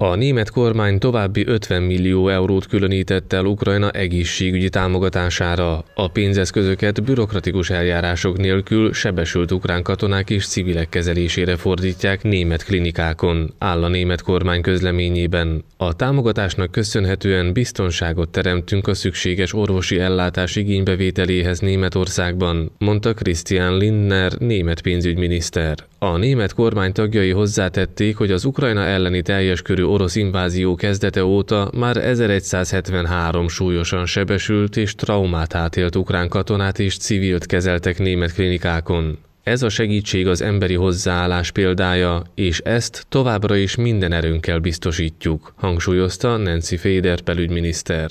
A német kormány további 50 millió eurót különített el Ukrajna egészségügyi támogatására. A pénzeszközöket bürokratikus eljárások nélkül sebesült ukrán katonák és civilek kezelésére fordítják német klinikákon, áll a német kormány közleményében. A támogatásnak köszönhetően biztonságot teremtünk a szükséges orvosi ellátás igénybevételéhez Németországban, mondta Christian Lindner, német pénzügyminiszter. A német kormány tagjai hozzátették, hogy az Ukrajna elleni teljes körű orosz invázió kezdete óta már 1173 súlyosan sebesült és traumát átélt ukrán katonát és civilt kezeltek német klinikákon. Ez a segítség az emberi hozzáállás példája, és ezt továbbra is minden erőnkkel biztosítjuk, hangsúlyozta Nancy Fader belügyminiszter.